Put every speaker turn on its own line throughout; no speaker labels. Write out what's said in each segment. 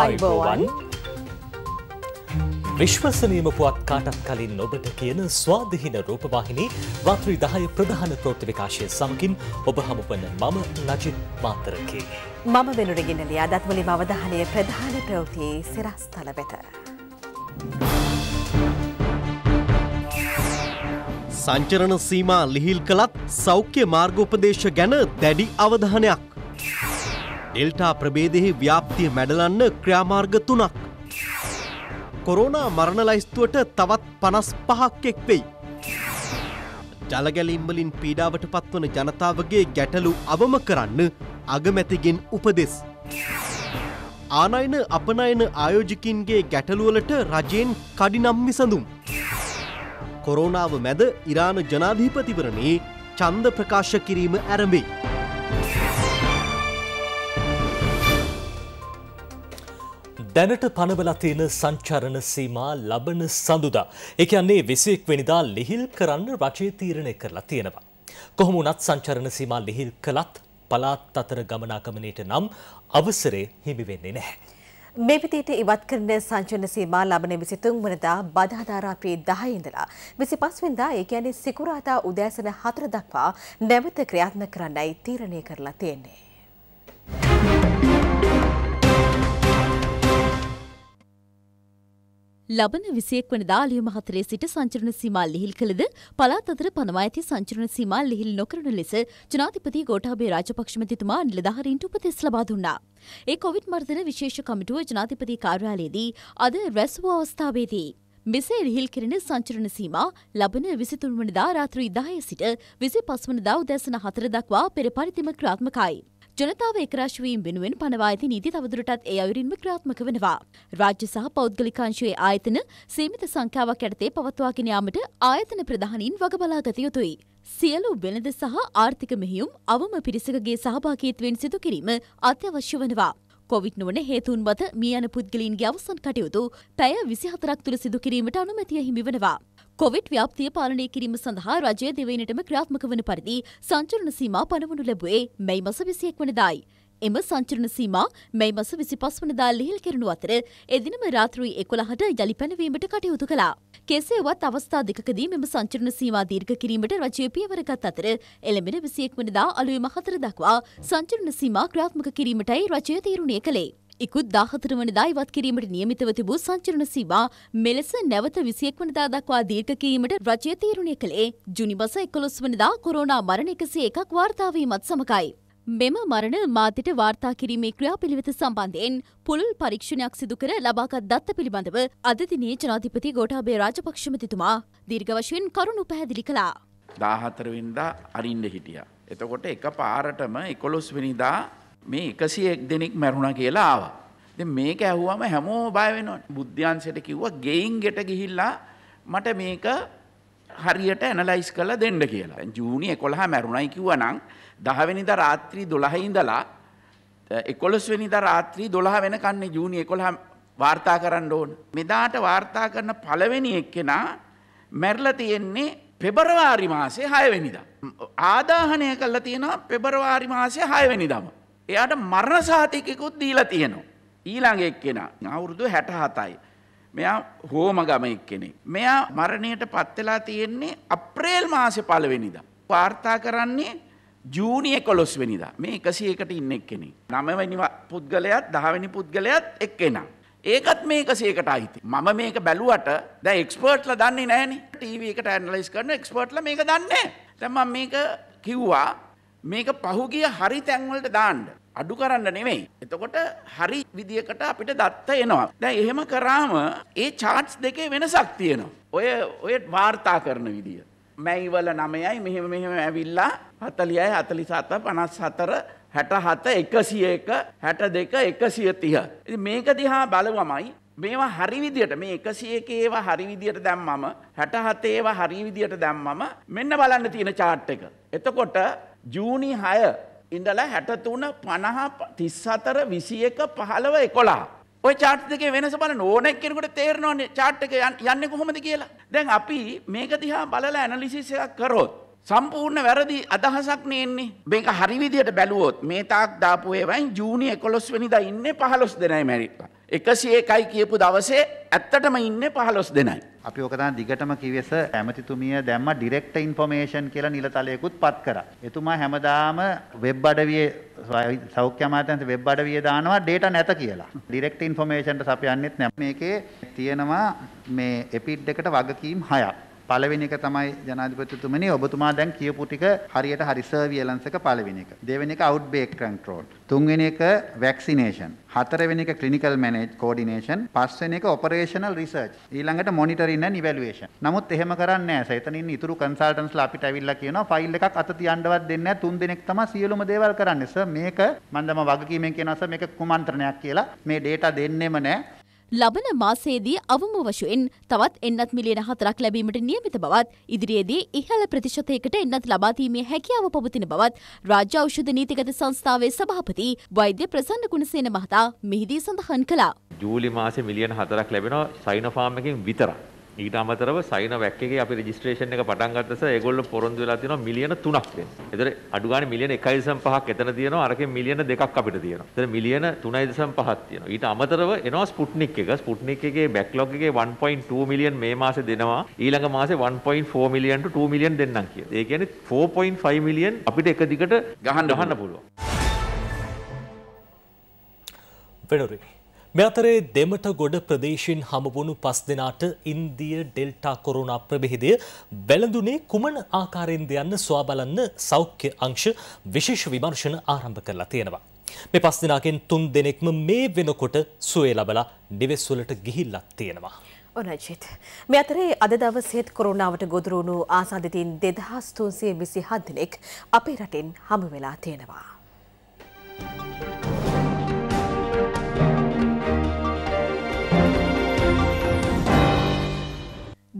අයිබෝවන්
විශ්වසනීම පුවත් කාටත් කලින් ඔබට කියන ස්වාධහින රූපවාහිනී වත්‍රී දහය ප්‍රධාන ප්‍රෘති විකාශය සමකින් ඔබ හමුපන මම ලජිත් මාතරකි.
මම වෙනුරගෙනලිය අදත්වලින් අවධානය ප්‍රධාන ප්‍රවතියේ සිරස්ථල වෙත.
සංචරණ සීමා ලිහිල් කළත් සෞඛ්‍ය මාර්ගෝපදේශ ගැන දැඩි අවධානයක්. ඩෙල්ටා ප්‍රබේදෙහි ව්‍යාප්තිය මැඩලන්න ක්‍රියාමාර්ග තුනක්. කොරෝනා මරණ ලයිස්තුවට තවත් පනස් පහක් එක් වෙයි. ජලගැලින්වලින් පීඩාවට පත්වන ජනතාවගේ ගැටලු අවම කරන්න අගමැතිගෙන් උපදෙස්. ආනයින අපනයන ආයෝජිකින්ගේ ගැටලුවලට රජයෙන් කඩිනම් විසඳුම්. කොරෝනාව මැද ඉරාන ජනාධීපතිවරණේ චන්ද ප්‍රකාශ කිරීම ඇරඹේ.
දැනට පනවලා තියෙන සංචරණ සීමා ලබන සඳුදා. ඒ කියන්නේ 21 වෙනිදා ලිහිල් කරන්න රජය තීරණය කරලා තියෙනවා. කොහොම වුණත් සංචරණ සීමා ලිහිල් කළත් පළාත් අතර ගමනාගමනයට නම් අවසරය හිමි වෙන්නේ නැහැ.
මේ පිටීට ඉවත් කරන සංචන සීමා ලබන 23 වනදා බදාදා රාත්‍රී 10 ඉඳලා 25 වෙනිදා ඒ කියන්නේ සිකුරාදා උදෑසන 4 දක්වා නැවත ක්‍රියාත්මක කරන්නයි තීරණය කරලා තියෙන්නේ. ලබන විසියෙක් වන දාලියම
හතරේ සිට සංචරණ සීමා ලිහිල් කළද පලාත් අතර පනවා ඇති සංචරණ සීමා ලිහිල් නොකරන ලෙස ජනාධිපති ගෝඨාභය රාජපක්ෂ මැතිතුමා නිලධාරීන්ට උපදෙස් ලබා දුන්නා. ඒ කොවිඩ් මර්ධන විශේෂ කමිටුව ජනාධිපති කාර්යාලයේදී අද රැස් වූ අවස්ථාවේදී මෙසේ ලිහිල් කෙරෙන සංචරණ සීමා ලබන විසිතුන්වනදා රාත්‍රී 10 සිට 25 වනදා උදෑසන 4 දක්වා පෙර පරිදිම ක්‍රියාත්මකයි. ජනතාව ඒකරශ්වීම් වෙනුවෙන් පනවා ඇති නීති තවදුරටත් ඒ අයුරින්ම ක්‍රාත්මක වෙනවා. රාජ්‍ය සහ පෞද්ගලිකාංශයේ ආයතන සීමිත සංඛ්‍යාවක් යටතේ පවත්වාගෙන යාමට ආයතන ප්‍රධානීන් වගබලා ගත යුතුයි. සියලු වෙළඳ සහ ආර්ථික මෙහෙයුම් අවම පිරිසකගේ සහභාගීත්වයෙන් සිදු කිරීම අත්‍යවශ්‍ය වනවා. කොවිඩ් නොවන හේතුන් මත මිය යන පුද්ගලීන්ගේ අවසන් කටයුතු පැය 24ක් තුල සිදු කිරීමට අනුමැතිය හිමි වෙනවා. කොවිඩ් ව්‍යාප්තිය පාලනය කිරීම සඳහා රජය දෙවයිනටම ක්‍රාත්මක වන පරිදි සංචරණ සීමා පනවනු ලැබුවේ මෙයි මස විසියෙක් වනදායි. එම සංචරණ සීමා මෙයි මස විසි පස් වනදා ලිහිල් කරනු අතර එදිනම රාත්‍රී එකොළහට යළි පැනවීමට කටයුතු කළා. කෙසේවත් අවස්ථා දෙකදී මෙම සංචරණ සීමා දීර්ඝ කිරීමට රජය පියවරගත් අතර එළඹෙන විසියෙක් වනදා අලුයම හතර දක්වා සංචරණ සීමා ක්‍රාත්මක කිරීමටයි රජය තීරණය කළේ. ඉකුත් දාහතර වනදා ඉවත් කිරීමට නියමිතව තිබූ සංචරණ සීමා මෙලෙස නැවත විසියෙක් වනදා දක්වා දීර්ඝ කිරීමට රජය තීරණය කළේ ජුනි මස එකොළොස් වනදා කොරෝනා මරණ එකසේ එකක් වාර්තාවීමත් සමඟයි. මෙම මරණ මාතට වාර්තා කිරීමේ ක්‍රියාපිළිවෙත සම්බන්ධයෙන් පුළුල් පරීක්ෂණයක් සිදුකර ලබාගත් දත්ත පිළිබඳව අදදිනේ ජනාධිපති ගෝටාබේ රාජපක්ෂමතිතුමා දීර්ඝ වශයෙන් කරුණු පැහැදිලි කළා.
දාහතරවින්දා අරින්ඩ හිටිය. එතකොට එක පාරටම එකොළොස් විනිදා මේ එකසිය එක් දෙනෙක් මැරුණ කියලා ආවා. ඉතින් මේක ඇහුවම හැමෝම බය වෙනවා. බුද්ධ්‍යංශයට කිව්වා ගෙයින් ගෙට ගිහිල්ලා මට මේක හරියට ඇනලයිස් කරලා දෙන්න කියලා. ජූනි 11 මැරුණයි කිව්වනම් 10 වෙනිදා රාත්‍රී 12 ඉඳලා 11 වෙනිදා රාත්‍රී 12 වෙනකන් ජූනි 11 වාර්තා කරන්න ඕන. මෙදාට වාර්තා කරන පළවෙනි එක්කෙනා මැරලා තියෙන්නේ පෙබරවාරි මාසේ 6 වෙනිදා. ආදාහනය කළා තියෙනවා පෙබරවාරි මාසේ 6 වෙනිදාම. එයාට මරණ සාතිකයකුත් දීලා තියෙනවා. ඊළඟ එක්කෙනා අවුරුදු 67යි. මෙයා හෝමගම එක්කෙනෙක්. මෙයා මරණයට පත් වෙලා තියෙන්නේ අප්‍රේල් මාසේ පළවෙනිදා. වාර්තා කරන්නේ ජූනි 11 වෙනිදා. මේ 101ට ඉන්න එක්කෙනෙක්. 9 වෙනි පුද්ගලයාත් 10 වෙනි පුද්ගලයාත් එක්කෙනා. ඒකත් මේ 101ට අයිති. මම මේක බැලුවට දැන් එක්ස්පර්ට්ලා දන්නේ නැහනේ. ටීවී එකට ඇනලයිස් කරන එක්ස්පර්ට්ලා මේක දන්නේ නැහැ. දැන් මම මේක කිව්වා මේක පහුගිය හරි තැන්වලට දාන්න. අඩු කරන්න නෙමෙයි. එතකොට හරි විදියකට අපිට දත්ත එනවා. දැන් එහෙම කරාම ඒ charts දෙකේ වෙනසක් තියෙනවා. ඔය ඔය වාර්තා කරන විදිය. මැයිවල 9යි මෙහෙම මෙහෙම ඇවිල්ලා 40යි 47 54 67 101 62 130. ඉතින් මේක දිහා බලවමයි මේවා හරි විදියට මේ 101 ඒවා හරි විදියට දැම්මම 67 ඒවා හරි විදියට දැම්මම මෙන්න බලන්න තියෙන chart එක. එතකොට ජූනි 6 ඉඳල හැටතුන පණහ තිස්සතර විසි එක පහළව එකොලා. ඔය චාට් දෙකේ වෙනස බලන්න ඕනෙක් කෙනෙකුට තේරෙනවනේ චාට් එක යන්නේ කොහොමද කියලා. දැන් අපි මේක දිහා බලලා ඇනලිසිස් එකක් කරොත් සම්පූර්ණ වැරදි අදහසක් නේන්නේ. මේක හරි විදියට බැලුවොත් මේ තාක් දාපු ඒවායින් ජූනි 11 වෙනිදා ඉන්නේ 15 දෙනයි මැරිලා. එකසි එකයි කියපු දවසේ ඇත්තටම ඉන්න පහලොස් දෙනයි. අපි ඕකතා දිගටම කිවෙස ඇමතිතුමිය දැම්ම ඩිරෙක්ට ඉන්ෆෝමේෂන් කියලා නිලතලයකුත් පත් කර. එතුමා හැමදාම වෙබ් අඩවිය සෞඛ්‍ය මාතන්ත වෙබ් අඩවිය දානවා ඩේට නැත කියලා. ඩිරෙක්ට ඉන්ෆෝමේෂන්ට සපයන්නෙත් නැම මේකේ තියෙනවා මේ එපිට් එකට වගකීම් හයක්. පළවෙනි එක තමයි ජනාධිපතිතුමනි ඔබතුමා දැන් කියපු ටික හරියට හරි සර්වියලන්ස් එක පළවෙනි එක. දෙවෙනි එක අවුට්බ්‍රේක් කන්ට්‍රෝල්. තුන්වෙනි එක වැක්සිනේෂන්. හතරවෙනි එක ක්ලිනිකල් මැනේජ් කෝඩිනේෂන්. පස්වෙනි එක ඔපරේෂනල් රිසර්ච්. ඊළඟට මොනිටරින් ඇන් ඉවැලුවේෂන්. නමුත් එහෙම කරන්නේ නැහැ. සෙතන ඉන්න ඉතුරු කන්සල්ටන්ට්ස්ලා අපිට ඇවිල්ලා කියනවා ෆයිල් එකක් අත තියන්නවත් දෙන්නේ නැහැ. තුන් දෙනෙක් තමයි සියලුම දේවල් කරන්නේ. සර් මේක මම දම වගකීමෙන් කියනවා සර් මේක කුමන්ත්‍රණයක් කියලා. මේ ඩේටා දෙන්නෙම නැහැ.
ලබන මාසයේදී අවම වශයෙන් තවත් එන්නත් මිලියන හතරක් ලැබීමට නියමිත බවත් ඉදිරියේදී ඉහළ ප්‍රතිශතයකට එන්නත් ලබාදීමේ හැකියාව පවතින බවත් රාජ්‍ය ඖෂධ නීතිගත සංස්ථාවේ සභාපති වෛද්‍ය ප්‍රසන්න ගුණසේන මහතා මෙහිදී සඳහන් කළා.
ජූලි මාසේ මිලියන හතරක් ලැබෙනවා සයිනෝෆාම් එකෙන් විතරක්. ඊට අමතරව සයින වැක් එකේ අපි රෙජිස්ට්‍රේෂන් එක පටන් ගත්තස ඒගොල්ලෝ පොරොන්දු වෙලා තියෙනවා මිලියන 3ක් දෙන්න. ඒතර අඩු ගානේ මිලියන 1.5ක් එතන තියෙනවා අරකේ මිලියන 2ක් අපිට තියෙනවා. ඒතර මිලියන 3.5ක් තියෙනවා. ඊට අමතරව එනවා ස්පුට්නික් එක. ස්පුට්නික් එකේ බැක්ලොග් එකේ 1.2 මිලියන් මේ මාසේ දෙනවා. ඊළඟ මාසේ 1.4 මිලියන් to 2 මිලියන් දෙන්නම් කියලා. ඒ කියන්නේ 4.5 මිලියන් අපිට එක දිගට ගහන්න ගහන්න පුළුවන්.
වෙනුරේ මෙතරේ දෙමට ගොඩ ප්‍රදේශයෙන් හමුවුණු පස් දෙනාට ඉන්දිය ඩෙල්ටා කොරුණා ප්‍රභේදය වැළඳුනේ කුමන ආකාරයෙන්ද යන්න සොයා බලන්න සෞඛ්‍ය අංශ විශේෂ විමර්ශන ආරම්භ කරලා තියෙනවා. මේ පස් දෙනාගෙන් තුන් දෙනෙක්ම මේ වෙනකොට සුවේ ලබලා නිවෙස් වලට ගිහිල්ලක් තියෙනවා.
ඔනජිත් මේ අතරේ අද දවසේත් කොරෝනාවට ගොදුරුණු ආසාදිතින් 2327 දෙනෙක් අපේ රටෙන් හමු වෙලා තියෙනවා. Thank you.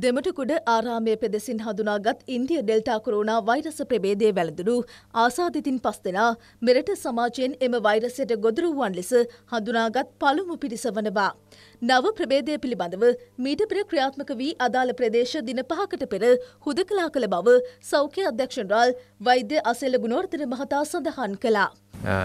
දෙමටකුඩ ආරාමය පෙදෙසින් හඳුනාගත් ඉන්දිය ඩෙල්ටා කොරෝනා වෛරස ප්‍රබේදය වැළඳුණු ආසාධිතින් පස් දෙනා මෙරට සමාජයෙන් එම වෛරසයට ගොදුරු වුවන් ලෙස හඳුනාගත් පළමු පිරිස වනවා. නව ප්‍රබේදය පිළිබඳව මීට පෙර ක්‍රියාත්මක වී අදාළ ප්‍රදේශ දින පහකට පෙර හුදකලා කළ බව සෞඛ්‍ය අධ්‍යක්ෂණරාල් වෛද්‍ය අසෙල්ල ගුණෝර්තන මහතා සඳහන් කළා.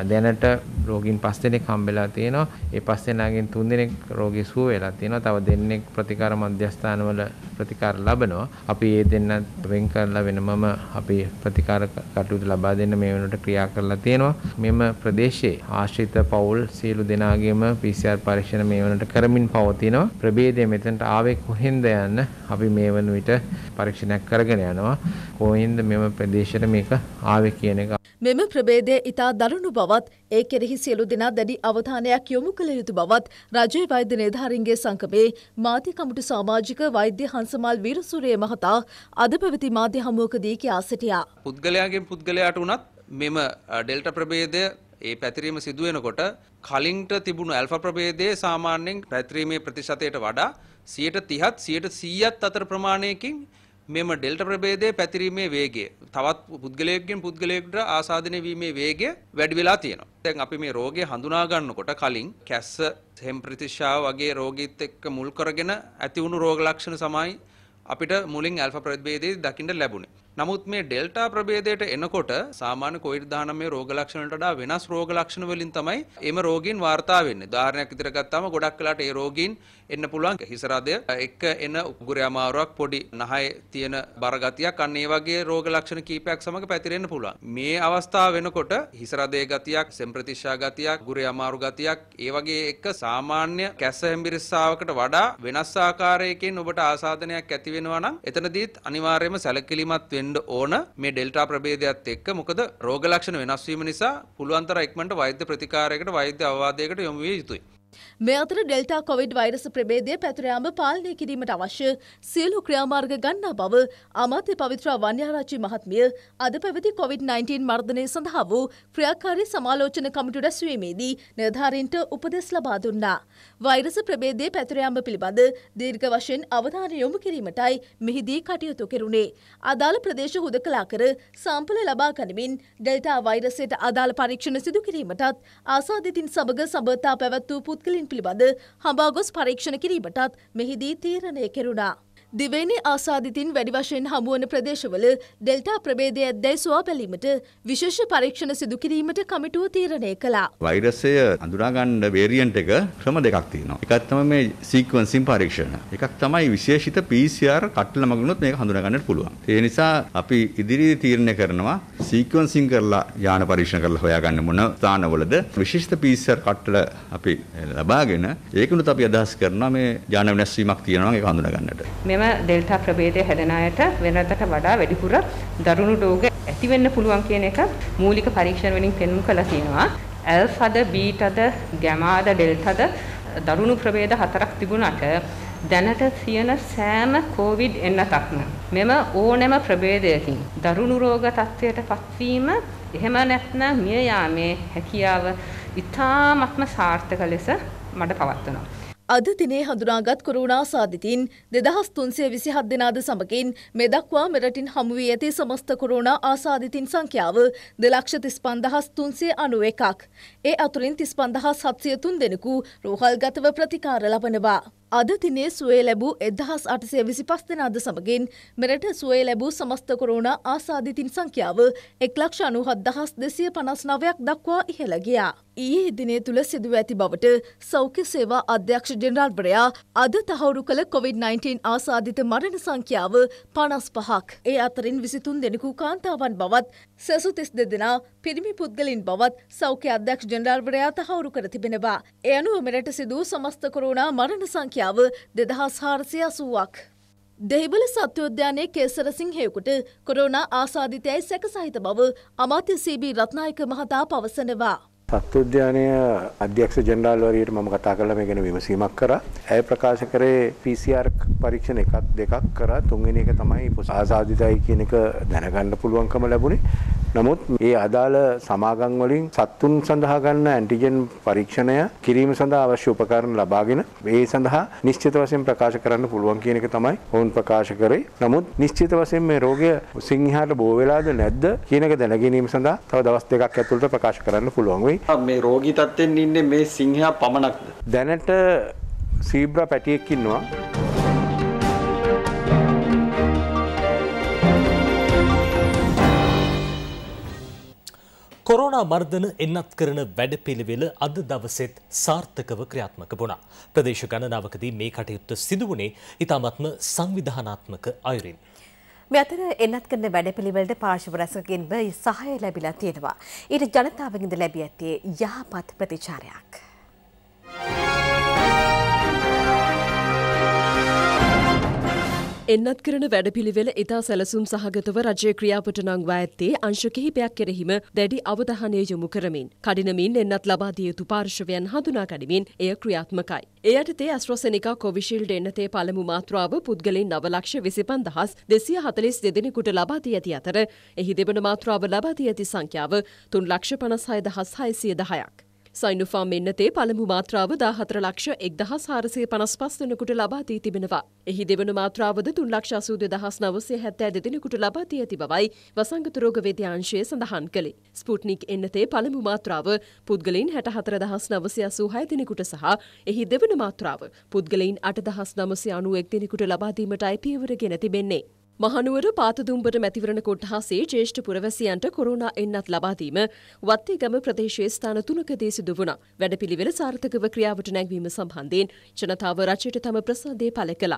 දැනට රෝගීන් 5 දෙනෙක් හම්බෙලා තියෙනවා. ඒ 5 දෙනාගෙන් 3 දෙනෙක් රෝගී සුව වෙලා තියෙනවා. තව දෙන්නෙක් ප්‍රතිකාර මධ්‍යස්ථානවල ප්‍රතිකාර ලබනවා. අපි ඒ දෙන්න වෙන් කරලා වෙනමම අපි ප්‍රතිකාර කටයුතු ලබා දෙන්න මේ වෙනකොට ක්‍රියා කරලා තියෙනවා. මෙම ප්‍රදේශයේ ආශ්‍රිත පවුල් සියලු දෙනාගේම PCR පරීක්ෂණ මේ වෙනකොට කරමින් පවතිනවා. ප්‍රභේදය මෙතනට ආවේ කොහෙන්ද යන්න අපි මේ වන විට පරීක්ෂණයක් කරගෙන යනවා. කොහෙන්ද මෙම ප්‍රදේශයට මේක ආවේ කියන එක.
මෙම ප්‍රභේදය ඉතා දරුණු තිබුණු බවත් ඒ කෙරෙහි සියලු දෙනා දැඩි අවධානයක් යොමු කළ යුතු බවත් රජයේ වෛද්‍ය නිලධාරීන්ගේ සංගමේ මාධ්‍ය කමිටු සමාජික වෛද්‍ය හංසමල් වීරසූරිය මහතා අද පැවති මාධ්‍ය හමුවකදී කියා සිටියා.
පුද්ගලයාගෙන් පුද්ගලයාට උනත් මෙම ඩෙල්ටා ප්‍රභේදය ඒ පැතිරීම සිදුවෙනකොට කලින්ට තිබුණු ඇල්ෆ ප්‍රභේදයේ සාමාන්‍යයෙන් පැතිරීමේ ප්‍රතිශතයට වඩා 30ත් 30ත් 100ත් අතර ප්‍රමාණයකින් මෙම ඩෙල්ට ප්‍රභේදය පැතිරීමේ වේගය තවත් පුද්ගලයක්ගෙන් පුද්ගලයෙක්ට ආසාධනය වීමේ වේගය වැඩි වෙලා තියෙනවා. දැන් අපි මේ රෝගය හඳුනා ගන්නකොට කලින් කැස්ස, හෙම්ප්‍රතිශාව වගේ රෝගීත් එක්ක මුල් කරගෙන ඇති වුණු රෝග ලක්ෂණ සමයි අපිට මුලින් ඇල්ෆ ප්‍රභේදයේ දකින්න ලැබුණේ. නමුත් මේ ඩෙල්ටා ප්‍රභේදයට එනකොට සාමාන්‍ය කොවිඩ් 19 රෝග ලක්ෂණවලට වඩා වෙනස් රෝග ලක්ෂණ වලින් තමයි එම රෝගීන් වාර්තා වෙන්නේ. උදාහරණයක් විදිහට ගත්තාම ගොඩක් වෙලාට ඒ රෝගීන් එන්න පුළුවන් හිසරදය එක්ක එන උගුරේ අමාරුවක් පොඩි නහය තියෙන බරගතියක් අන්න ඒ වගේ රෝග ලක්ෂණ කීපයක් සමග පැතිරෙන්න පුළුවන්. මේ අවස්ථාව වෙනකොට හිසරදයේ ගතියක්, සෙම්ප්‍රතිශා ගතියක්, උගුරේ අමාරු ගතියක් ඒ වගේ එක සාමාන්‍ය කැස හෙම්බිරිස්සාවකට වඩා වෙනස් ආකාරයකින් ඔබට ආසාදනයක් ඇති වෙනවා නම් එතනදීත් අනිවාර්යයෙන්ම සැලකිලිමත් වෙන්න ඕන මේ ඩෙල්ටා ප්‍රභේදයත් එක්ක මොකද රෝග ලක්ෂණ වෙනස් වීම නිසා පුළුවන් තරම් ඉක්මනට වෛද්‍ය ප්‍රතිකාරයකට වෛද්‍ය අවවාදයකට යොමු විය යුතුයි.
මේ අතර ඩෙල්ටා කොවිඩ් වෛරස ප්‍රබේදය පැතුරයාම පාලනය කිරීමට අවශ්‍ය සියලු ක්‍රියාමාර්ග ගන්නා බව අමාත්‍ය පවිත්‍රා වන්‍යාරාච්චි මහත්මිය අද පැවති කොවිD-19 මර්ධනය සඳහා වූ ක්‍රියාකාරී සමාලෝචන කමිටු රැස්වීමේදී නිලධාරීන්ට උපදෙස් ලබා දුන්නා. වෛරස ප්‍රබේදය පැතුරයාම පිළිබඳ දීර්ඝ වශයෙන් අවධානය යොමු කිරීමටයි මෙහිදී කටයුතු කෙරුණේ. අදාළ ප්‍රදේශ හුදකලා කර සාම්පල ලබා ගනිමින් ඩෙල්ටා වෛරසයට අදාළ පරීක්ෂණ සිදු කිරීමටත් ආසාදිතින් සමග සබඳතා පැවැත් වූ පුද්ගලින් පිළිබඳ හඹාගොස් පරීක්ෂණ කිරීමටත් මෙහිදී තීරණය කෙරුණා. දිවයිනි ආසාධිතින් වැඩි වශයෙන් හමුවන ප්‍රදේශවල ඩෙල්ටා ප්‍රබේදය ඇත්දැයි සවා බැලීමට විශේෂ පරීක්ෂණ සිදුකිරීමට කමිටුව තීරණය කලා.
වෛරසය අඳුනාගන්න වේරියන්ට එක ක්‍රම දෙකක් තියෙනවා. එකක් තමයි මේ සීක්වන්සින් පරීක්ෂණ. එකක් තමයි විශේෂිත PCR කට්ටල මගිනුත් මේක හඳුනාගන්නට පුළුවන්. ඒ නිසා අපි ඉදිරියේ තීරණය කරනවා සීක්වන්සින් කරලා යාන පරීක්ෂණ කරලා හොයාගන්න මොන ස්ථානවලද විශේෂිත PCR කට්ටල අපි ලබාගෙන ඒකනුත් අපි අදහස් කරනවා මේ යාන වෙනස් වීමක් තියෙනවා නම් ඒක හඳුනාගන්නට.
මෙම ඩෙල්ටා
ප්‍රභේදය හැදෙන අයට වෙනතට වඩා වැඩිපුර දරුණු රෝග ඇති වෙන්න පුළුවන් කියන එක මූලික පරීක්ෂණ වලින් පෙන්වු කළා තියෙනවා. ඇල්ෆාද බීටාද ගැමාද ඩෙල්ටාද දරුණු ප්‍රභේද හතරක් තිබුණාට දැනට සියන සෑම කොවිඩ් එන්නතක්ම මෙම ඕනෑම ප්‍රභේදයකින් දරුණු රෝග තත්ත්වයට පත්වීම එහෙම නැත්නම් මිය යාමේ හැකියාව ඉතාමත්ම සාර්ථක ලෙස
මඩ පවත්වනවා.
අද දිනේ හඳුනාගත් කොරුණා සාධිතින් දෙදහස් තුන්සේ විසිහත් දෙනාද සමකින් මෙදක්වා මෙරටින් හමුුවී ඇති සමස්ත කොරුණා ආසාධිතින් සංඛ්‍යාව දෙලක්ෂ තිස්පන්දහස් තුන්සේ අනුව එකක්. ඒ අතුරින් තිස්පන්දහස් හත්සය තුන් දෙනෙකු රෝහල්ගතව ප්‍රතිකාර ලබනවා. අද දිනේ සුවේ ලැබූ එදහස් අටසේ විසි පස් දෙනාද සමගින් මෙරට සුවේ ලැබූ සමස්ත කොරුණ ආසාධිතින් සංඛ්‍යාව එක්ලක්ෂ අනුහත් දහස් දෙසිය පනස් නවයක් දක්වා ඉහළගියා. ඊයේ දිනේ තුළ සිදුව ඇති බවට සෞඛ්‍ය සේවා අධ්‍යක්ෂ ජෙනරාල්වරයා අද තහවුරු කළ කොවිD-19 ආසාධිත මරණ සංඛ්‍යාව පනස් පහක්. ඒ අතරින් විසිතුන් දෙනෙකු කාන්තාවන් බවත් සැසු තිස් දෙදෙනා පිරිමි පුද්ගලින් බවත් සෞඛ්‍ය අධ්‍යක්ෂ ජනරාල්වරයා තහවුරු කර තිබෙනවා. ඒ අනුව මෙරට සිදූ සමස්ත කොරෝනා මරණ සංඛ්‍යාව දෙදහස් හාරසිය අසුවක්. දෙහිබල සත්‍යෝද්‍යානයේ කේසරසිංහයකුට කොරෝනා ආසාධිතයයි සැක සහිත බව අමාත්‍ය සීබී රත්නායක මහතා පවසනවා.
සත්තුද්‍යානය අධ්‍යක්ෂ ජෙනරාල්වරයට මම කතා කළ මේ ගැන විමසීමක් කර ඇය ප්‍රකාශ කරේ පිසිR පරීක්ෂණ එකක් දෙකක් කර තුන්ගෙන එක තමයි ආසාධිතයි කියන එක දැනගන්න පුළුවන්කම ලැබුණේ නමුත් ඒ අදාළ සමාගම් වලින් සත්තුන් සඳහා ගන්න ඇන්ටිජන් පරීක්ෂණය කිරීම සඳහා අවශ්‍ය උපකරණ ලබාගෙන ඒ සඳහා නිශ්චිත වශයෙන් ප්‍රකාශ කරන්න පුළුවන් කියන එක තමයි ඔවුන් ප්‍රකාශ කරේ. නමුත් නිශ්චිත වශයෙන් මේ රෝගය සිංහාට බෝ වෙලාද නැද්ද කියන එක දැන ගැනීම සඳහා තව දවස් දෙකක් ඇතුළත ප්‍රකාශ කරන්න පුළුවන් වෙයි. තියෙන්නේ. මේ රෝගී තත්ත්වෙන් ඉන්නේ මේ සිංහයා පමණක්ද? දැනට සීබ්‍රා පැටියෙක් ඉන්නවා.
කොරෝනා මර්ධන එන්නත් කරන වැඩපිළිවෙල අද දවසෙත් සාර්ථකව ක්‍රියාත්මක වුණා. ප්‍රදේශ ගණනාවකදී මේ කටයුත්ත සිදු වුණේ ඉතාමත්ම සංවිධානාත්මක අයුරින්.
මේ අතර එන්නත් කරන වැඩපිළිවෙලට පාර්ශව රැසකින්ම සහාය ලැබිලා තියෙනවා. ඊට ජනතාවගෙන්ද ලැබී ඇත්තේ යහපත් ප්‍රතිචාරයක්.
එන්නත් කරන වැඩපිළිවෙල ඉතා සැලසුම් සහගතව රජය ක්‍රියාපට නංවා ඇත්තේ අංශ කිහිපයක් කෙරෙහිම දැඩි අවධානය යොමු කරමින් කඩිනමින් එන්නත් ලබාදිය යුතු පාර්ශවයන් හඳුනා ගනිමින් එය ක්‍රියාත්මකයි. එයටතේ ඇස්ට්‍රසනිකා කොවිශිල්ඩ එන්නතේ පළමු මාත්‍රාව පුද්ගලින් නවලක්ෂ විසිපන් දහස් දෙසිය හතලිස් දෙදෙනෙකුට ලබාදී ඇති අතර එහි දෙබන මාත්‍රාව ලබාදී ඇති සංඛ්‍යාව තුන් ලක්ෂ පනසය දහස් හයිසිය දහයක්. සයිනුෆාම් එන්නතේ පළමු මාත්‍රාව දාහතර ලක්ෂ එක්දහස් හාරසය පනස් පස් දෙනකුට ලබාදී තිබෙනවා. එහි දෙවන මාත්‍රාවද තුන් ලක්ෂසූද දහස් නවසය හැත්තෑ දෙදෙනකුට ලබාදී ඇති බවයි වසංගතරෝග වේද්‍යංශය සඳහන් කළේ. ස්පුට්නික් එන්නතේ පළමු මාත්‍රාව පුද්ගලයින් හැට හතර දහස් නවසය සූහය දෙනෙකුට සහ එහි දෙවන මාත්‍රාව පුද්ගලයින් අට දහස් නමසය අනුවෙක් දෙනෙකුට ලබාදීමටයි පියවර ගෙන තිබෙන්නේ. මහනුවර පාතදුම්බර මැතිවරණ කොට්ටහසේ ජේෂ්ඨ පුරවැසියන්ට කොරෝනා එන්නත් ලබාදීම වත්තේගම ප්‍රදේශයේ ස්ථාන තුනකදී සිදු වුණා. වැඩපිළිවෙල සාර්ථකව ක්‍රියාවට නැංවීම සම්බන්ධයෙන් ජනතාව රජයට තම ප්‍රසාදය පළ කළා.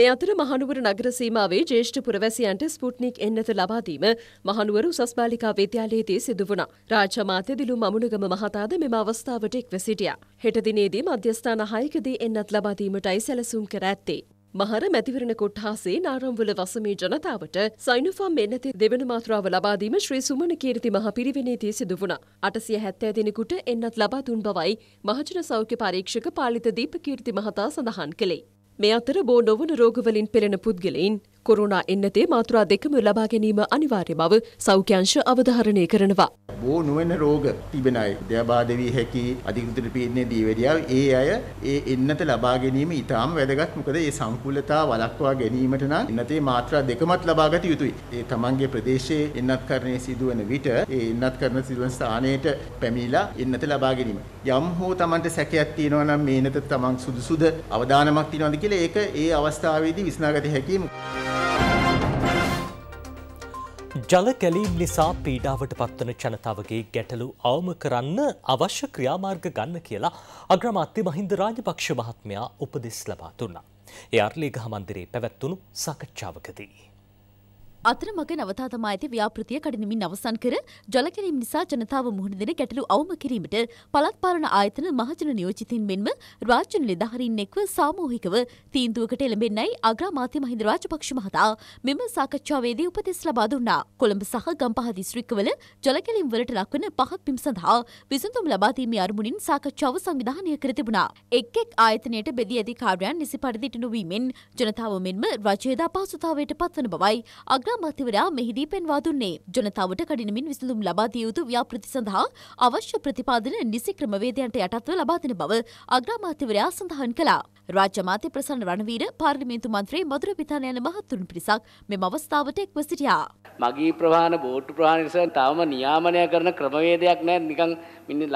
මේ අතර මහනුවර නගර සීමාවේ ජේෂ්ඨ පුරවැසියන්ට ස්පුට්නික් එන්නත ලබාදීම මහනුවර උසස් බාලිකා විද්‍යාලයේදී සිදු වුණා. රාජ්‍ය මාත්‍ය දිලු මමුණුගම මහතාද මෙම අවස්ථාවට එක්ව සිටියා. හෙට දිනේදී මධ්‍යස්ථාන හයකදී එන්නත් ලබාදීමටයි සැලසුම් කර ඇත්තේ. මහර මැතිවරණ කොට්හාසේ නාරම්වල වසමේ ජනතාවට සයිනුෆම් එන්නති දෙවන මාත්‍රාව ලබාදීම ශ්‍රී සුමන කීර්ති මහ පිරිවෙනේදී සිදු වුණා. අටසිය හැත්තෑ දෙනෙකුට එන්නත් ලබා දුන් බවයි මහජන සෞඛ්‍ය පරීක්ෂක පාලිත දීපකීර්ති මහතා සඳහන් කළේ. මේ අතර බෝ නොවන රෝගවලින් පෙළෙන පුද්ගලයින් කොරුණා එන්නතේ මාතුරා දෙකම ලබා ගැනීම අනිවාර්ය බව සෞඛ්‍යංශ අවධාරණය කරනවා.
බෝ නොවන රෝග තිබෙන අය දයාබාධ වී හැකි අධිකතර පීඩනය දීවැඩියාව ඒ අය ඒ එන්නත ලබා ගැනීම ඉතාම වැදගත් මොකද ඒ සංකූලතා වළක්වා ගැනීමට නම් එන්නතේ මාත්‍රා දෙකමත් ලබා ගත යුතුයි. ඒ තමන්ගේ ප්‍රදේශයේ එන්නත්කරණය සිදුවන විට ඒ එන්නත්කරණ සිදුවන ස්ථානයට පැමිණිලා එන්නත ලබා ගැනීම. යම් හෝ තමන්ට සැකයක් තියෙනවා නම් මේ එන්නත තමන් සුදුසුද අවදානමක් තියනවාද කියලා ඒක ඒ අවස්ථාවේදී විසනාගත හැකීම.
ජල කැලීම් නිසා පීඩාවට පත්වන ජනතාවගේ ගැටලු අවම කරන්න අවශ්‍ය ක්‍රියාමාර්ග ගන්න කියලා අග්‍රමාත්‍ය මහින්ද රාජපක්ෂ මහත්මයා උපදෙස් ලබා දුන්නා. ඒ අර්ලීගහ මන්දිරේ පැවැත්වුණු සාකච්ඡාවකදී.
අතරමග නවතා තමා ඇති ව්‍යාපෘතිය කඩිනමින් අවසන් කර ජලකිරීම නිසා ජනතාව මුහුණ දෙන ගැටලු අවම කිරීමට පළත් පාලන ආයතන මහජන නියෝජිතින් මෙන්ම රාජ්‍ය නිලධාරීන් එක්ව සාමූහිකව තීන්දුවකට එළඹෙන්නයි අග්‍රාමාත්‍ය මහින්ද රාජපක්ෂ මහතා මෙම සාකච්ඡාවේදී උපදෙස් ලබා දුන්නා. කොළඹ සහ ගම්පහ දිස්ත්‍රික්කවල ජලකැලීම් වලට ලක්වන පහත් පිම් සඳහා විසඳුම් ලබා දීමේ අරමුණින් සාකච්ඡාව සංවිධානය කර තිබුණා. එක් එක් ආයතනයට බෙදී ඇති කාර්යයන් නිසි පරිදි ඉටුවීමෙන් ජනතාව මෙන්ම රජයේද අපහසුතාවයට පත්වන බවයි අග්‍ර නායකයා මැතිවරයා මෙහිදී පෙන්වා දුන්නේ ජනතාවට කඩිනමින් විසඳුම් ලබා දිය යුතු ව්‍යාපෘති සඳහා අවශ්‍ය ප්‍රතිපාදන නිසි ක්‍රමවේදයන්ට යටත්ව ලබා දෙන බව අග්‍රාමාත්‍යවරයා සඳහන් කළා. රාජ්‍ය මාත්‍ය ප්‍රසන්න රණවීර පාර්ලිමේන්තු මන්ත්‍රී මధుර පිතාන යන මහතුන් පිරිසක් මෙම අවස්ථාවට එක්ව සිටියා.
මගී ප්‍රවාහන බෝට්ටු ප්‍රවාහන නිසා තවම නියාමනය කරන ක්‍රමවේදයක් නැහැ නිකන්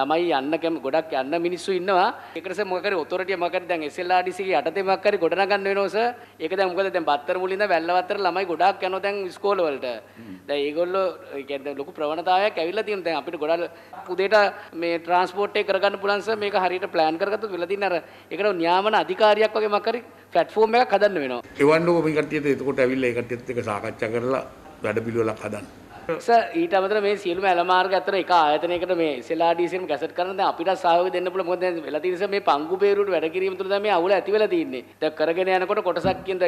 ළමයි යන්න කැම ගොඩක් යන්න මිනිස්සු ඉන්නවා. ඒකට සම මොකක් හරි ඔතොරිටිය මොකක් හරි දැන් SLRDC ගේ යටතේ මොකක් හරි ගොඩනගන්න වෙනවස. ඒක දැන් මොකද දැන් බත්තර මුලින්ද වැල්ලවත්තර ළමයි ගොඩක් යනවා දැන් දැන් ස්කෝලවලට දැන් ඒගොල්ලෝ කියන්නේ ලොකු ප්‍රවණතාවයක් ඇවිල්ලා තියෙනවා දැන් අපිට ගොඩාක් උදේට මේ ට්‍රාන්ස්පෝට් එක කරගන්න පුළුවන් සර් මේක හරියට ප්ලෑන් කරගත්තොත් වෙලා තියෙන අර ඒකට නියාමන අධිකාරියක් වගේ මක් හරි ප්ලැට්ෆෝම් එකක් හදන්න වෙනවා
එවන්නෝ මේ කට්ටියත් එතකොට ඇවිල්ලා ඒ කට්ටියත් එක්ක සාකච්ඡා කරලා වැඩ පිළිවෙලක් හදන්න
ඊට අමතර මේ සියලුම ඇල මාර්ග අතර එක ආයතනයකට මේ SLRDCම කැසට් කරන දැන් අපිට සහයෝගය දෙන්න පුළුවන් මොකද දැන් වෙලා තියෙන නිසා මේ පංගු peerුවට වැඩ කිරීම තුළ දැන් මේ අවුල ඇති වෙලා තින්නේ. දැන් කරගෙන යනකොට කොටසක් කියන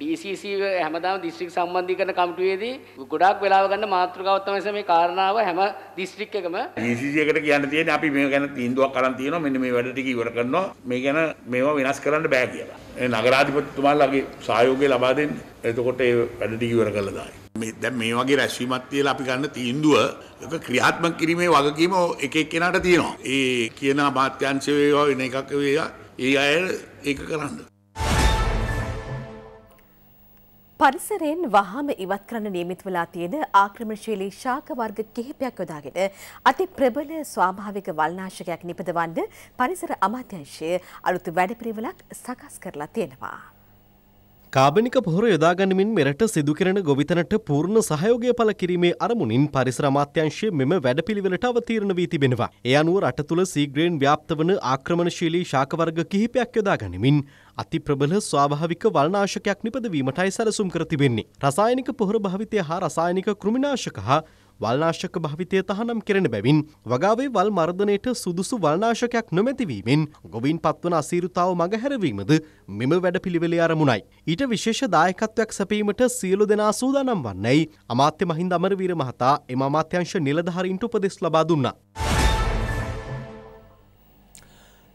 DCC හැමදාම දිස්ත්‍රික් සම්බන්ධීකරණ කමිටුවේදී ගොඩාක් වෙලාව ගන්න මාතෘකාවක් තමයි මේ කාරණාව හැම දිස්ත්‍රික් එකම DCC එකට කියන්න තියෙන්නේ අපි මේ ගැන තීන්දුවක් අරන් තියෙනවා මෙන්න මේ වැඩ ටික ඉවර කරනවා මේ ගැන මේවා වෙනස් කරන්න බෑ කියලා. ඒ නගරාධිපතිතුමාලගේ සහයෝගය ලබා දෙන්න. එතකොට ඒ වැඩ ටික ඉවර කළා දායි. දැන් මේ වගේ රැස්වීමක් තියලා අපි ගන්න තීන්දුව ඒක ක්‍රියාත්මක කිරීමේ වගකීම එක එක්කෙනාට තියෙනවා. ඒ කියන අමාත්‍යංශය වේවා වෙන එකක් වේවා ඒ අය ඒක කරන්න.
පරිසරයෙන් වහාම ඉවත් කරන්න නියමිත වෙලා තියෙන ආක්‍රමණශීලී ශාක වර්ග කිහිපයක් යොදාගෙන අති ප්‍රබල ස්වාභාවික වල්නාශකයක් නිපදවන්න පරිසර අමාත්‍යංශය අලුත් වැඩපිළිවෙලක් සකස් කරලා තියෙනවා.
කාබනික පොහොර යොදාගනිමින් මෙරට සිදුකරන ගොවිතනට පූර්ණ සහයෝගය පළ කිරීමේ අරමුණින් පරිසර අමාත්‍යංශය මෙම වැඩපිළිවෙලට අවතීර්ණ වී තිබෙනවා. ඒ අනුව රට තුළ සීග්‍රයෙන් ව්‍යාප්ත වන ආක්‍රමණශීලී ශාක වර්ග කිහිපයක් යොදාගනිමින් අති ප්‍රබල ස්වාභාවික වල්නාශකයක් නිපදවීමටයි සැලසුම් කර තිබෙන්නේ. රසායනික පොහොර භාවිතය හා රසායනික කෘමිනාශක හා වල්නාශක භාවිතය තහනම් කෙරෙන බැවින් වගාවේ වල් මර්ධනයට සුදුසු වල්නාශකයක් නොමැතිවීමෙන් ගොවින් පත්වන අසීරුතාව මගහැරවීමද මෙම වැඩපිළිවෙලේ අරමුණයි. ඊට විශේෂ දායකත්වයක් සැපීමට සියලු දෙනා සූදානම් වන්නයි අමාත්‍ය මහින්ද අමරවීර මහතා එම අමාත්‍යංශ නිලධාරීන්ට උපදෙස් ලබා දුන්නා.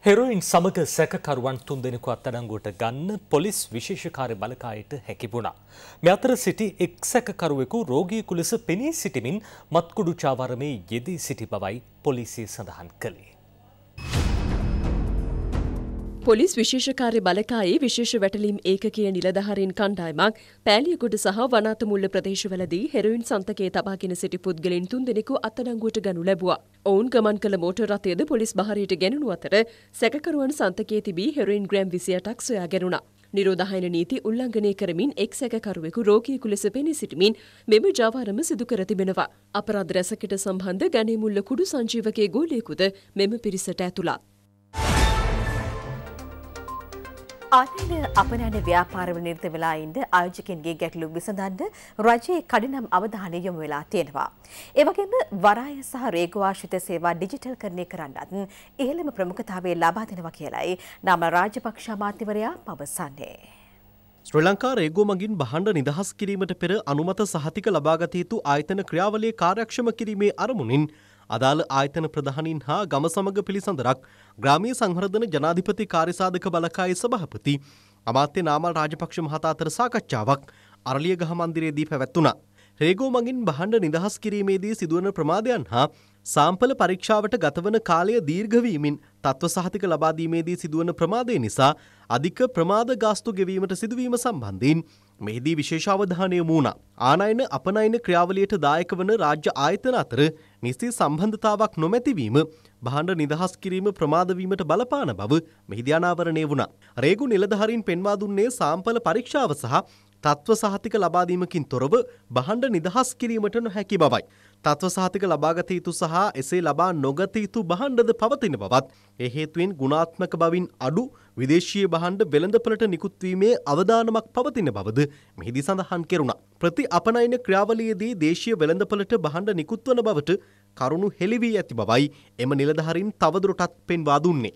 හෙරොයින් සමග
සැකකරුවන් තුන්දෙනෙකු අත්අඩංගුවට ගන්න පොලිස් විශේෂ කාර්ය බළකායට හැකි වුණා. මේ අතර සිටි එක් සැකකරුවෙකු රෝගියෙකු ලෙස පෙනී සිටමින් මත්කුඩු චාවරමේ යෙදී සිටි බවයි පොලිසිය සඳහන් කළේ.
පොලිස් විශේෂකාරය බලකායේ විශේෂ වැටලීම් ඒකකය නිලධහරින් කණ්ඩායමක් පෑලියකුට සහ වනාතමුල්ල ප්‍රදේශවලදී හෙරුයින් සන්තකයේ තබාගෙන සිටි පුද්ගලින් තුන් දෙනෙකු අත්අඩංගුවට ගනු ලැබුවා. ඔවුන් ගමන් කළ මෝටර් රථයද පොලිස් භාරයට ගැනුණු අතර සැකකරුවන් සන්තකයේ තිබී හෙරුයින් ග්‍රෑම් 28ක් සොයා ගැනුණා. නිරෝධායන නීති උල්ලංඝනය කරමින් එක් සැකකරුවෙකු රෝගියෙකු ලෙස පෙනී සිටමින් මෙම ජාවාරම සිදු කර තිබෙනවා. අපරාධ රැසකට සම්බන්ධ ගැනීමුල්ල කුඩු සංජීවකයේ ගෝලයෙකුද මෙම පිරිසට ඇතුළත්.
ආනයන අපනෑන ව්‍යාපාරවල නිර්ත වෙලා ඉන්න ආයෝජකයන්ගේ ගැටලු විසඳන්න රජයේ කඩිනම් අවධානය යොමු වෙලා තියෙනවා. ඒ වගේම වරාය සහ රේගවාශ්‍රිත සේවා ඩිජිටල් කරණය කරන්නත් ඉහළම ප්‍රමුඛතාවය ලබා දෙනවා කියලයි නාම රාජපක්ෂ අමාත්‍යවරයා පවසන්නේ.
ශ්‍රී ලංකා රේගෝ මගින් බහණ්ඩ නිදහස් කිරීමට පෙර අනුමත සහතික ලබාගත යුතු ආයතන ක්‍රියාවලිය කාර්යක්ෂම කිරීමේ අරමුණින් අදාළ ආයතන ප්‍රධානීන් හා ගම සමග පිළිසඳරක් ග්‍රාමීය සංවර්ධන ජනාධිපති කාර්යසාධක බලකායේ සභාපති අමාත්‍ය නාමල් රාජපක්ෂ මහතා අතර සාකච්ඡාවක් අරලියගහ මන්දිරයේදී පැවැත්වුණා. රේගෝ මගින් බහඬ නිදහස් කිරීමේදී සිදුවන ප්‍රමාදයන් හා සාම්පල පරීක්ෂාවට ගතවන කාලය දීර්ඝවීමෙන් තත්ත්ව සහතික ලබාදීමේදී සිදුවන ප්‍රමාදය නිසා අධික ප්‍රමාද ගාස්තු ගෙවීමට සිදුවීම සම්බන්ධයෙන් මෙහිදී විශේෂ අවධානය මුණා. ආනයන අපනයන ක්‍රියාවලියට දායක වන රාජ්‍ය ආයතන අතර නිසි සම්බන්ධතාවක් නොමැතිවීම භාණ්ඩ නිදහස් කිරීම ප්‍රමාද වීමට බලපාන බව මෙහිදී අනාවරණය වුණා. රේගු නිලධාරීන් පෙන්වා දුන්නේ සාම්පල පරීක්ෂාව සහ තත්ව සහතික ලබා දීමකින් තොරව බහඬ නිදහස් කිරීමට නොහැකි බවයි. තත්ව සහතික ලබාගත යුතු සහ එසේ ලබා නොගත යුතු බහඬද පවතින බවත් ඒ හේතුවෙන් ගුණාත්මක බවින් අඩු විදේශීය බහඬ වෙළඳපළට නිකුත් වීමේ අවදානමක් පවතින බවද මෙහිදී සඳහන් කෙරුණා. ප්‍රති අපනයන ක්‍රියාවලියේදී දේශීය වෙළඳපළට බහඬ නිකුත්වන බවට කරුණු හෙළි වී ඇති බවයි එම නිලධාරීන් තවදුරටත් පෙන්වා දුන්නේ.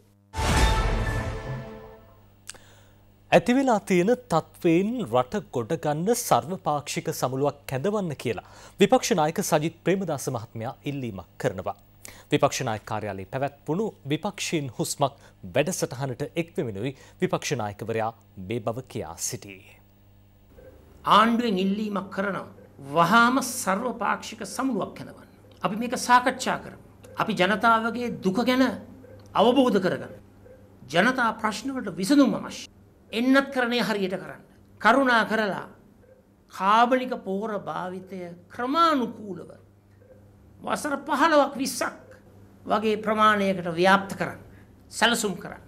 ඇතිවෙලා තියෙන තත්ත්වයෙන් රට ගොඩගන්න
සර්වපාක්ෂික සමුළුවක් කැඳවන්න කියලා විපක්ෂ නායක සජිත් ප්‍රේමදාස මහත්මයා ඉල්ලීමක් කරනවා. විපක්ෂ නායක කාර්යාලයේ පැවැත්වුණු විපක්ෂීන් හුස්මක් වැඩසටහනට එක්වෙමිනුයි විපක්ෂ නායකවරයා මේ බව කියා සිටියේ. ආණ්ඩුවෙන් ඉල්ලීමක් කරනවා. වහාම ਸਰව පාක්ෂික සමුළුවක් හැදවන්න. අපි මේක සාකච්ඡා කරමු. අපි ජනතාවගේ දුක ගැන අවබෝධ කරගන්න. ජනතා ප්‍රශ්නවලට විසඳුම් අවශ්‍ය. එන්නත් කරණේ හරියට කරන්න. කරුණා කරලා කාබලික පෝර භාවිතය ක්‍රමානුකූලව වසර 15ක් 20ක් වගේ ප්‍රමාණයකට ව්‍යාප්ත කරන්න. සැලසුම් කරන්න.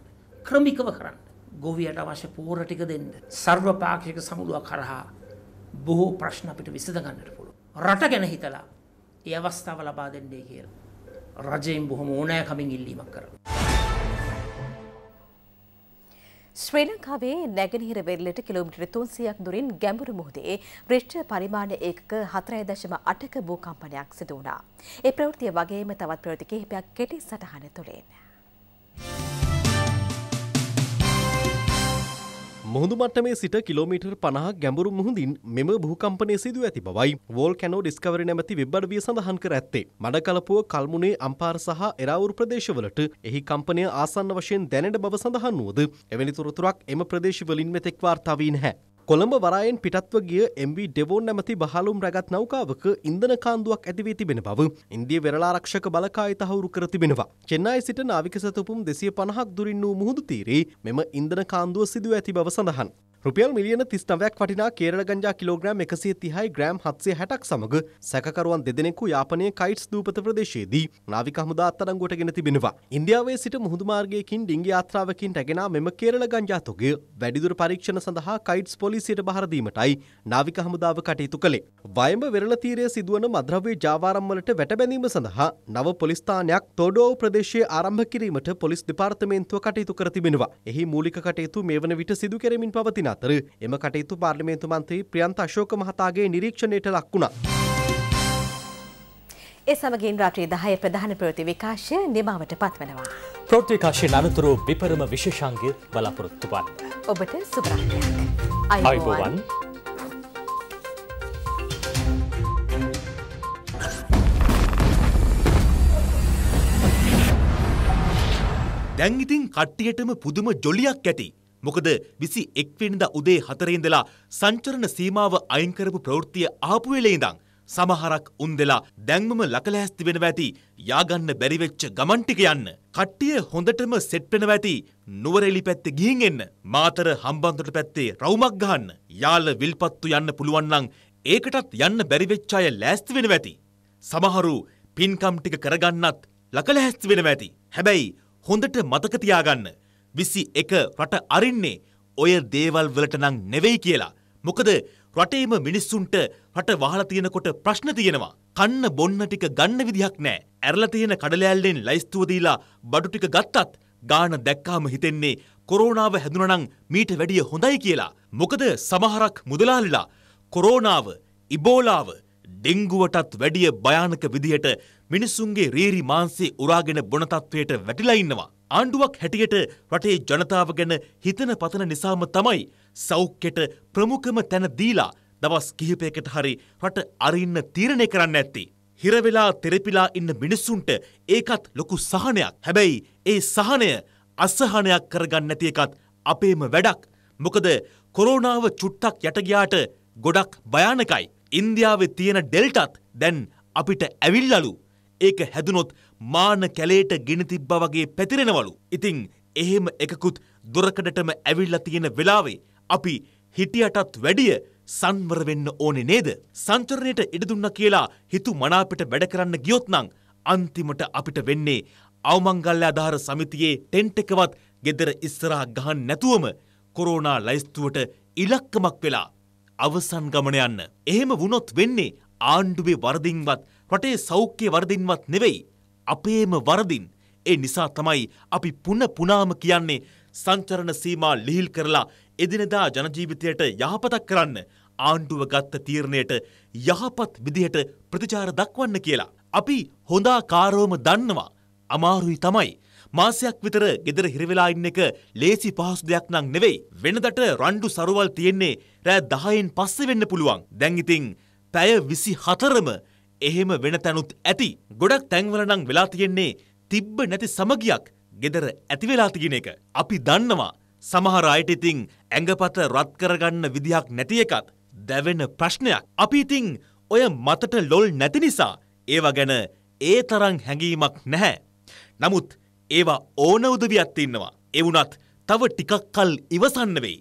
ක්‍රමිකව කරන්න. ගොවියට අවශ්‍ය පෝර ටික දෙන්න. ਸਰව පාක්ෂික සමුළුවක් කරහා බොහෝ ප්‍රශ්න අපිට විසඳගන්නට පුළුවන්. රට ගැන හිතලා
ඒ අවස්ථාව ලබා දෙන්නේ
කියලා. රජයෙන් බොහොම ඕනෑකමින් ඉල්ලීමක් කරනවා.
ශ්‍රී ලංකාවේ නැගෙනහිර වෙරළට කිලෝමිටර 300ක් දුරින් ගැඹුරු මුහුදේ රිච්ටර් පරිමාණ ඒකක 4.8ක භූකම්පනයක් සිදු වුණා. ඒ ප්‍රවෘත්තිය වගේම තවත් ප්‍රවෘත්ති කිහිපයක් කෙටි සටහන තුළින්.
මුහුදු මට්ටමේ සිට කිලෝමීටර් 50ක් ගැඹුරු මුහුදින් මෙම භූකම්පනය සිදු ඇති බවයි වෝල්කැනෝ ඩිස්කවරි නැමැති වෙබ් අඩවිය සඳහන් කර ඇත්තේ. මඩකලපුව කල්මුනේ අම්පාර සහ එරාවුරු ප්‍රදේශවලට එහි කම්පනය ආසන්න වශයෙන් දැනෙන බව සඳහන් වුවද එවැනි තොරතුරක් එම ප්‍රදේශවලින් මෙතෙක් වාර්තා වී නැහැ. කොළඹ වරායෙන් පිටත්ව ගිය MV ඩෙවෝන් නැමති බහලුම් රැගත් නෞකාවක ඉන්ධන කාන්දුවක් ඇතිවී තිබෙන බව ඉන්දිය වෙරළාරක්ෂක බලකාය තහවුරු කර තිබෙනවා. චෙන්නයි සිට නාවික සතුපුම් 250ක් දුරින් වූ මුහුදු තීරේ මෙම ඉන්ධන කාන්දුව සිදුව ඇති බව සඳහන්. රුපියල් මිලියන 39ක් වටිනා කේරළ ගංජා කිලෝග්‍රෑම් 130යි ග්‍රෑම් 760ක් සමග සැකකරුවන් දෙදෙනෙකු යාපනයේ කයිට්ස් දූපත ප්‍රදේශයේදී නාවික හමුදා අත්අඩංගුවටගෙන තිබෙනවා. ඉන්දියාවේ සිට මුහුදු මාර්ගයකින් ඩිංගි යාත්‍රාවකින් රැගෙන මෙම කේරළ ගංජා තොගය වැඩිදුර පරීක්ෂණ සඳහා කයිට්ස් පොලිසියට බහර දීමටයි නාවික හමුදාව කටයුතු කළේ. වයඹ වෙරළ තීරයේ සිදුවන මද්‍රව්‍ය ජාවාරම් වලට වැටබැඳීම සඳහා නව පොලිස් ස්ථානයක් තෝඩෝව් ප්‍රදේශයේ ආරම්භ කිරීමට පොලිස් දෙපාර්තමේන්තුව කටයුතු කර තිබෙනවා. එහි මූලික කටයුතු මේ වන විට සිදු කෙරෙමින් පවතින සිටින අතර එම කටයුතු පාර්ලිමේන්තු මන්ත්‍රී ප්‍රියන්ත අශෝක මහතාගේ නිරීක්ෂණයට ලක් වුණා.
ඒ සමගින් රාත්‍රී 10 ප්‍රධාන ප්‍රවෘත්ති විකාශය නිමවට පත්වනවා.
ප්‍රවෘත්ති විකාශයෙන් අනතුරු විපරම විශේෂාංගය
බලාපොරොත්තු වන්න.
ඔබට සුබ රාත්‍රියක්. අයුබෝවන්.
දැන් ඉතින් කට්ටියටම පුදුම ජොලියක් ඇති. මොකද විසි එක්වෙනිද උදේ හතරේඉඳලා සංචරණ සීමාව අයිංකරපු ප්‍රවෘත්තිය ආපු වෙලේඉඳං. සමහරක් උන්දෙලා දැංමම ලකලෑස්ති වෙන ඇති යාගන්න බැරිවෙච්ච ගමන්ටික යන්න. කට්ටිය හොඳටම සෙට්පෙන ඇති නුවරෙලි පැත්තේ ගිහින් එන්න. මාතර හම්බන්තොට පැත්තේ රවුමක් ගහන්න. යාල විල්පත්තු යන්න පුළුවන්නං ඒකටත් යන්න බැරිවෙච්ච අය ලෑස්ති වෙන ඇති. සමහරු පින්කම් ටික කරගන්නත් ලකලෑස්ති වෙන ඇති. හැබැයි හොඳට මතක තියාගන්න. විසි එක රට අරින්නේ ඔය දේවල් වලට නං නෙවෙයි කියලා. මොකද රටේම මිනිස්සුන්ට රට වහලා තියෙනකොට ප්‍රශ්න තියෙනවා. කන්න බොන්න ටික ගන්න විදිහක් නෑ. ඇරලා තියෙන කඩලෑල්ලෙන් ලයිස්තුව දීලා බඩු ටික ගත්තත් ගාන දැක්කාම හිතෙන්නේ කොරෝනාව හැදුනනම් මීට වැඩිය හොඳයි කියලා. මොකද සමහරක් මුදලාලිලා කොරෝනාව, ඉබෝලාව, ඩෙංගුවටත් වැඩිය භයානක විදිහට මිනිසුන්ගේ රීරි මාංශේ උරාගෙන බොන තත්වයට වැටිලා ඉන්නවා. ආණ්ඩුවක් හැටියට රටේ ජනතාව ගැන හිතන පතන නිසාම තමයි සෞඛ්‍යයට ප්‍රමුඛම තැන දීලා දවස් කිහිපයකට හරි රට අරින්න තීරණය කරන්න ඇත්තේ. හිරවෙලා තෙරපිලා ඉන්න මිනිස්සුන්ට ඒකත් ලොකු සහනයක්. හැබැයි ඒ සහනය අසහනයක් කරගන්න නැති එකත් අපේම වැඩක්. මොකද කොරෝනාව චුට්ටක් යටගයාට ගොඩක් භයානකයි. ඉන්දියාවේ තියෙන ඩෙල්ටත් දැන් අපිට ඇවිල්ලලු. ඒක හැදුනොත් මාන කැලේට ගෙනතිබ්බ වගේ පැතිරෙනවලු. ඉතිං එහෙම එකකුත් දුරකඩටම ඇවිල්ලා තියෙන වෙලාවේ අපි හිටියටත් වැඩිය සංවර වෙන්න ඕනේ නේද? සංචරණයට ඉඩ දුන්නා කියලා හිතු මනාපිට වැඩ කරන්න ගියොත් නම් අන්තිමට අපිට වෙන්නේ අවමංගල්‍ය අධාර සමිතියේ ටෙන්ට් එකවත් ගෙදර ඉස්සරහ ගහන්න නැතුවම කොරෝනා ලයිස්තුවට ඉලක්කමක් වෙලා අවසන් ගමන යන්න. එහෙම වුණොත් වෙන්නේ ආණ්ඩුවේ වරදින්වත් රටේ සෞඛ්‍ය වරදින්වත් නෙවෙයි අපේම වරදින් ඒ නිසා තමයි අපි පුන පුනාම කියන්නේ සංචරණ සීමා ලිහිල් කරලා එදිනෙදා ජනජීවිතයට යහපතක් කරන්න ආණ්ඩුව ගත්ත තීරණයට යහපත් විදිහට ප්‍රතිචාර දක්වන්න කියලා. අපි හොඳාකාරවම දන්නවා අමාරුයි තමයි. මාසයක් විතර ගෙදර හිරවෙලා ඉන්න එක ලේසි පහසු දෙයක් නම් නෙවෙයි. වෙනදට රණ්ඩු සරුවල් තියෙන්නේ රෑ 10න් පස්සේ වෙන්න පුළුවන්. දැන් ඉතින් පැය 24ම එහෙම වෙන තැනුත් ඇති ගොඩක් තැන්වලනං වෙලා තියෙන්නේ තිබ්බ නැති සමගියක් ගෙදර ඇතිවෙලා තිගෙන එක. අපි දන්නවා සමහර අයට ඉතිං ඇඟපත රත් කරගන්න විදිහක් නැති එකත් දැවෙන ප්‍රශ්නයක්. අපි ඉතිං ඔය මතට ලොල් නැති නිසා ඒවා ගැන ඒ තරං හැඟීමක් නැහැ. නමුත් ඒවා ඕන උදවියත් ඉන්නවා. එවුනත් තව ටිකක් කල් ඉවසන්න වෙයි.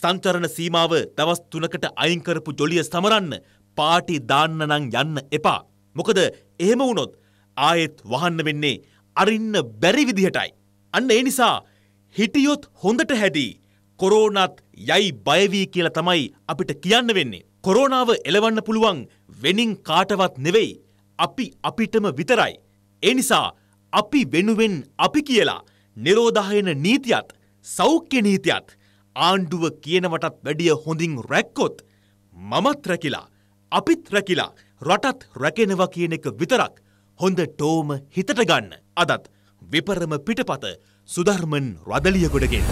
සංචරණ සීමාව දවස් තුනකට අයින්කරපු ජොලිය සමරන්න පාටි දාන්න නම් යන්න එපා. මොකද එහෙම වුණොත් ආයෙත් වහන්න වෙන්නේ අරින්න බැරි විදිහටයි. අන්න ඒ නිසා හිටියොත් හොඳට හැදී කොරෝනත් යයි බයවී කියලා තමයි අපිට කියන්න වෙන්නේ. කොරෝනාව එලවන්න පුළුවන් වෙනින් කාටවත් නෙවෙයි. අපි අපිටම විතරයි. ඒ නිසා අපි වෙනුවෙන් අපි කියලා නිරෝධායන නීතියත් සෞඛ්‍ය නීතියත් ආණ්ඩුව කියනවටත් වැඩිය හොඳින් රැක්කොත් මමත් රැකිලා අපිත් රැකිලා රටත් රැකෙනවා කියන එක විතරක් හොඳ ටෝම හිතට ගන්න අදත් විපරම පිටපත සුධර්මන් රදලියකොඩගෙන්.